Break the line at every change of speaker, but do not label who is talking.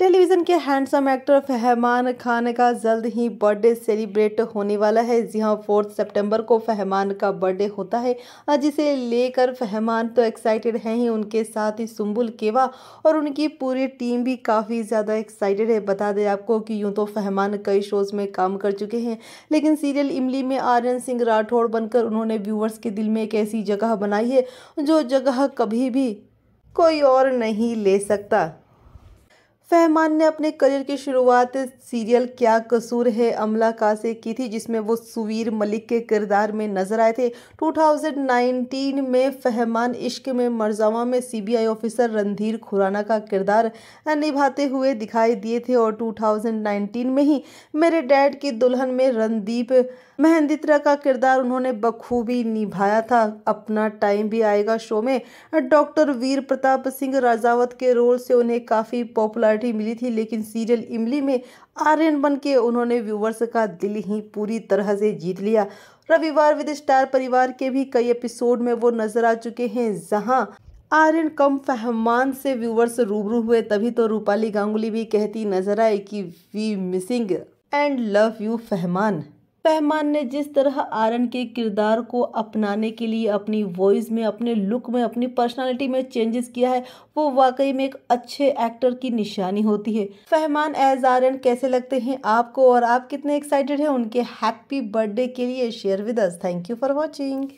television के handsome actor Fahman Khan का जल्द ही बर्थडे सेलिब्रेट होने वाला है जी हाँ फोर्थ सितंबर को फहमान का बर्थडे होता है जिसे लेकर फहमान तो एक्साइटेड हैं ही उनके साथ ही सुम्बुल केवा और उनकी पूरी टीम भी काफ़ी ज़्यादा एक्साइटेड है बता दें आपको कि यूँ तो फहमान कई शोज़ में काम कर चुके हैं लेकिन सीरियल इमली में आर्यन सिंह राठौड़ बनकर उन्होंने व्यूवर्स के दिल में एक ऐसी जगह बनाई है जो जगह कभी भी कोई और नहीं ले सकता फहमान ने अपने करियर की शुरुआत सीरियल क्या कसूर है अमला का से की थी जिसमें वो सुवीर मलिक के किरदार में नजर आए थे 2019 में फहमान इश्क में मरजामा में सीबीआई ऑफिसर रणधीर खुराना का किरदार निभाते हुए दिखाई दिए थे और 2019 में ही मेरे डैड की दुल्हन में रणदीप मेहंदित्रा का किरदार उन्होंने बखूबी निभाया था अपना टाइम भी आएगा शो में डॉक्टर वीर प्रताप सिंह राजावत के रोल से उन्हें काफ़ी पॉपुलर पॉपुलैरिटी मिली थी लेकिन सीरियल इमली में आर्यन बन के उन्होंने व्यूवर्स का दिल ही पूरी तरह से जीत लिया रविवार विद स्टार परिवार के भी कई एपिसोड में वो नजर आ चुके हैं जहां आर्यन कम फहमान से व्यूवर्स रूबरू हुए तभी तो रूपाली गांगुली भी कहती नजर आई कि we missing and love you Fahman Rehman ने जिस तरह आर्यन के किरदार को अपनाने के लिए अपनी वॉइस में अपने लुक में अपनी पर्सनालिटी में चेंजेस किया है वो वाकई में एक अच्छे एक्टर की निशानी होती है फहमान एज आर्यन कैसे लगते हैं आपको और आप कितने एक्साइटेड हैं उनके हैप्पी बर्थडे के लिए share with us thank you for watching